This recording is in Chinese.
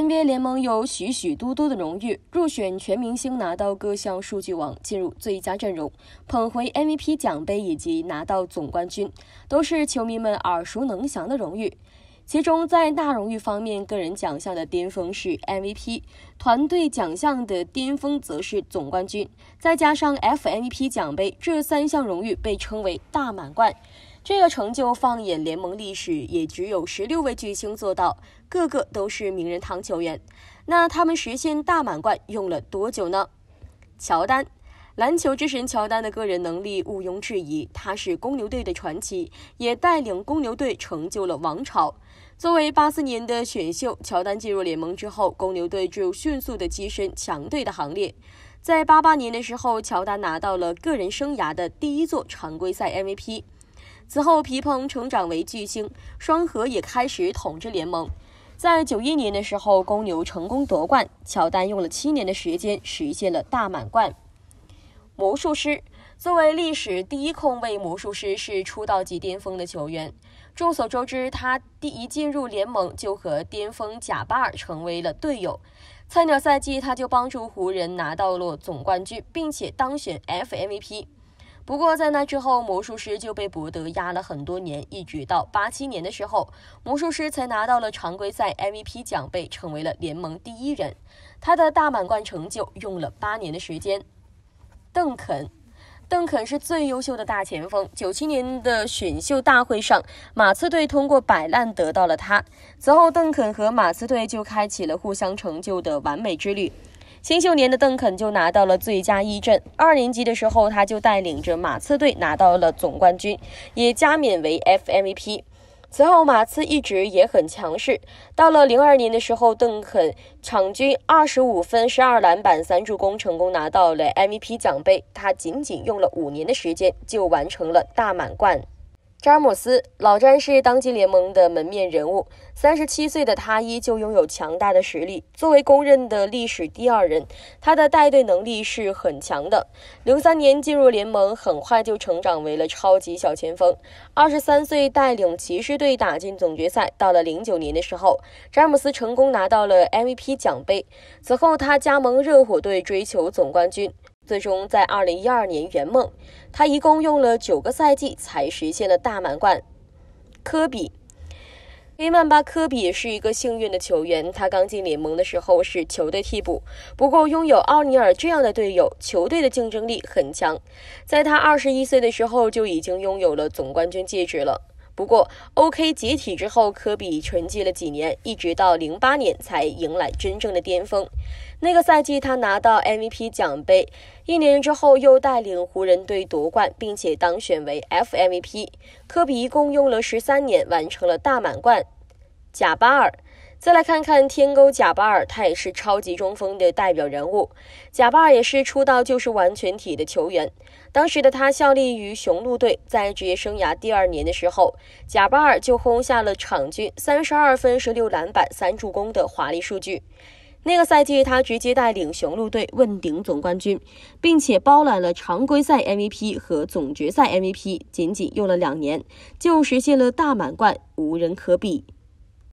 NBA 联盟有许许多多的荣誉，入选全明星、拿到各项数据王、进入最佳阵容、捧回 MVP 奖杯以及拿到总冠军，都是球迷们耳熟能详的荣誉。其中，在大荣誉方面，个人奖项的巅峰是 MVP，团队奖项的巅峰则是总冠军，再加上 FMVP 奖杯，这三项荣誉被称为大满贯。这个成就放眼联盟历史，也只有十六位巨星做到，个个都是名人堂球员。那他们实现大满贯用了多久呢？乔丹，篮球之神乔丹的个人能力毋庸置疑，他是公牛队的传奇，也带领公牛队成就了王朝。作为八四年的选秀，乔丹进入联盟之后，公牛队就迅速的跻身强队的行列。在八八年的时候，乔丹拿到了个人生涯的第一座常规赛 MVP。此后，皮蓬成长为巨星，双核也开始统治联盟。在九一年的时候，公牛成功夺冠，乔丹用了七年的时间实现了大满贯。魔术师作为历史第一控卫，魔术师是出道即巅峰的球员。众所周知，他第一进入联盟就和巅峰贾巴尔成为了队友。菜鸟赛季他就帮助湖人拿到了总冠军，并且当选 FMVP。不过，在那之后，魔术师就被伯德压了很多年，一直到八七年的时候，魔术师才拿到了常规赛 MVP 奖杯，成为了联盟第一人。他的大满贯成就用了八年的时间。邓肯，邓肯是最优秀的大前锋。九七年的选秀大会上，马刺队通过摆烂得到了他。此后，邓肯和马刺队就开启了互相成就的完美之旅。新秀年的邓肯就拿到了最佳一阵，二年级的时候他就带领着马刺队拿到了总冠军，也加冕为 FMVP。此后，马刺一直也很强势。到了零二年的时候，邓肯场均二十五分、十二篮板、三助攻，成功拿到了 MVP 奖杯。他仅仅用了五年的时间，就完成了大满贯。詹姆斯，老詹是当今联盟的门面人物。三十七岁的他依旧拥有强大的实力，作为公认的历史第二人，他的带队能力是很强的。零三年进入联盟，很快就成长为了超级小前锋。二十三岁带领骑士队打进总决赛，到了零九年的时候，詹姆斯成功拿到了 MVP 奖杯。此后，他加盟热火队，追求总冠军。最终在二零一二年圆梦，他一共用了九个赛季才实现了大满贯。科比，伊曼巴科比是一个幸运的球员，他刚进联盟的时候是球队替补，不过拥有奥尼尔这样的队友，球队的竞争力很强。在他二十一岁的时候，就已经拥有了总冠军戒指了。不过，OK 解体之后，科比沉寂了几年，一直到零八年才迎来真正的巅峰。那个赛季，他拿到 MVP 奖杯，一年之后又带领湖人队夺冠，并且当选为 FMVP。科比一共用了十三年，完成了大满贯。贾巴尔。再来看看天勾贾巴尔，他也是超级中锋的代表人物。贾巴尔也是出道就是完全体的球员。当时的他效力于雄鹿队，在职业生涯第二年的时候，贾巴尔就轰下了场均三十二分、十六篮板、三助攻的华丽数据。那个赛季，他直接带领雄鹿队问鼎总冠军，并且包揽了常规赛 MVP 和总决赛 MVP。仅仅用了两年，就实现了大满贯，无人可比。